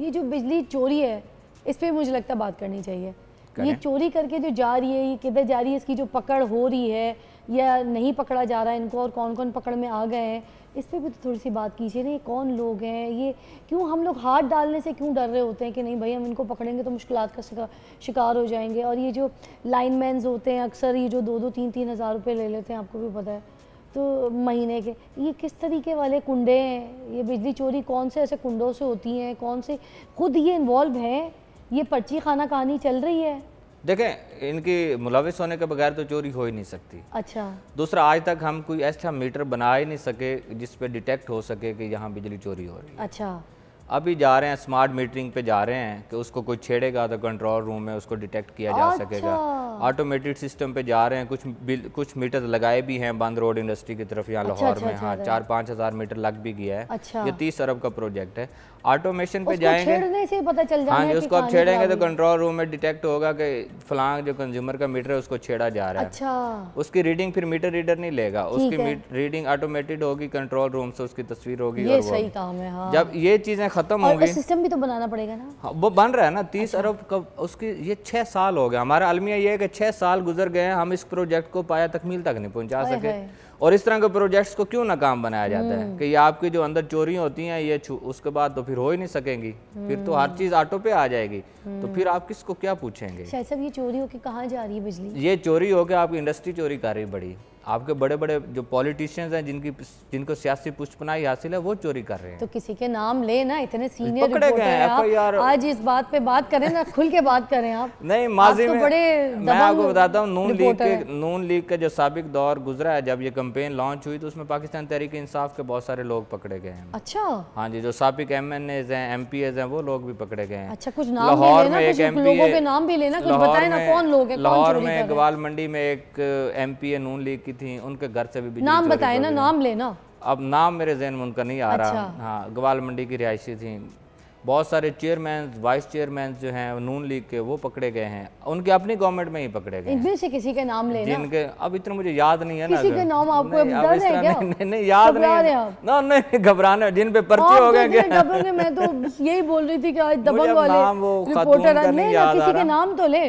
ये जो बिजली चोरी है इस पर मुझे लगता बात करनी चाहिए ये चोरी करके जो जा रही है ये किधर जा रही है इसकी जो पकड़ हो रही है या नहीं पकड़ा जा रहा है इनको और कौन कौन पकड़ में आ गए हैं इस पर भी तो थोड़ी सी बात कीजिए ना ये कौन लोग हैं ये क्यों हम लोग हाथ डालने से क्यों डर रहे होते हैं कि नहीं भाई हम इनको पकड़ेंगे तो मुश्किल का शिकार हो जाएंगे और ये जो लाइन होते हैं अक्सर ये जो दो दो तीन तीन हज़ार रुपये ले लेते हैं आपको भी पता है तो महीने के ये किस तरीके वाले कुंडे हैं ये बिजली चोरी कौन से ऐसे कुंडों से होती हैं कौन से खुद ये इन्वॉल्व हैं ये पर्ची खाना कहानी चल रही है देखें इनकी मुलविस होने के बगैर तो चोरी हो ही नहीं सकती अच्छा दूसरा आज तक हम कोई ऐसा मीटर बना ही नहीं सके जिस पे डिटेक्ट हो सके कि यहाँ बिजली चोरी हो रही है अच्छा अभी जा रहे हैं स्मार्ट मीटरिंग पे जा रहे हैं कि उसको कोई छेड़ेगा तो कंट्रोल रूम में उसको डिटेक्ट किया जा अच्छा। सकेगा ऑटोमेटेड हाँ। सिस्टम पे जा रहे हैं कुछ कुछ मीटर लगाए भी हैं बंद रोड इंडस्ट्री की तरफ यहाँ अच्छा, लाहौर अच्छा, में अच्छा, हाँ चार पाँच हज़ार मीटर लग भी गया है ये तीस अरब का प्रोजेक्ट है ऑटोमेशन पे जाएंगे हाँ जी उसको आप छेड़ेंगे तो कंट्रोल रूम में डिटेक्ट होगा कि फलांग जो कंज्यूमर का मीटर है उसको छेड़ा जा रहा है अच्छा। उसकी रीडिंग फिर मीटर रीडर नहीं लेगा उसकी रीडिंग ऑटोमेटेड होगी कंट्रोल रूम से उसकी तस्वीर होगी ये सही काम है हाँ। जब ये चीजें खत्म होगी सिस्टम भी तो बनाना पड़ेगा ना हाँ, वो बन रहा है ना तीस अरब का उसकी ये छह साल हो गया हमारा अलमिया ये है कि के छः साल गुजर गए हैं हम इस प्रोजेक्ट को पाया तकमील तक नहीं पहुंचा सके और इस तरह के प्रोजेक्ट्स को क्यों नाकाम बनाया जाता है हम्म। कि ये आपकी जो अंदर चोरियाँ होती हैं ये उसके बाद तो फिर हो ही नहीं सकेंगी फिर तो हर हम्म। चीज़ ऑटो पे आ जाएगी तो हम्म। फिर आप किसको क्या पूछेंगे अच्छा, ये चोरी होकर कहाँ जा रही है बिजली ये चोरी होकर आपकी इंडस्ट्री चोरी कर रही बड़ी आपके बड़े बड़े जो पॉलिटिशियंस हैं जिनकी जिनको सियासी पुष्पनाई हासिल है वो चोरी कर रहे हैं तो किसी के नाम ले ना इतने सीनियर पकड़े गए हैं आप यार आज इस बात पे बात करें ना खुल के बात करें आप नहीं माजी तो में बड़े मैं आपको बताता हूँ नून लीग के नून लीग का जो सबक दौर गुजरा है जब ये कंपेन लॉन्च हुई तो उसमें पाकिस्तान तहरीक इंसाफ के बहुत सारे लोग पकड़े गए हैं अच्छा हाँ जी जो सबक एम एन एज है एम पी एज है वो लोग भी पकड़े गए हैं अच्छा कुछ नाम लाहौर में एक एम पी नाम भी लेना कौन लोग लाहौर में ग्वाल मंडी में एक एम पी है नून लीग की भी थी उनके घर से भी बिजली नाम बताए ना नाम लेना अब नाम मेरे जहन में उनका नहीं आ रहा अच्छा। हाँ ग्वाल मंडी की रिहायशी थी बहुत सारे चेयरमैन वाइस चेयरमैन जो हैं नून लीग के वो पकड़े गए हैं उनके अपनी गवर्नमेंट में ही पकड़े गए इनमें से किसी के नाम लेना जिनके अब इतना मुझे याद नहीं है ना किसी के नाम आपको अब दर्द है क्या नहीं, नहीं, नहीं याद नहीं ना नहीं घबराने जिन पे पर्ची हो गए मैं तो यही बोल रही थी कि आज दबंग वाले रिपोर्टर किसी के नाम तो ले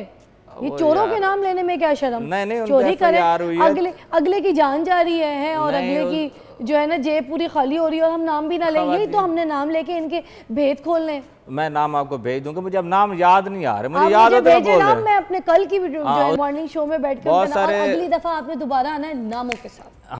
ये चोरों के नाम लेने में क्या शर्म नहीं नहीं चोरी करे अगले अगले की जान जा रही है और अगले की जो है ना जेब पूरी खाली हो रही है और हम नाम भी ना लेंगे तो हमने नाम लेके इनके भेद खोल लें मैं नाम आपको भेज दूंगा मुझे अब नाम याद नहीं आ रहे मुझे याद मुझे तो भेजे नाम मैं अपने कल की मॉर्निंग शो हाँ, में बैठ बैठकर अगली दफा आपने दोबारा आना है नामों के साथ